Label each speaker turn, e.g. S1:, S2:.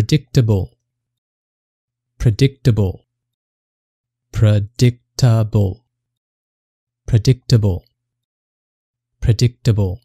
S1: predictable predictable predictable predictable predictable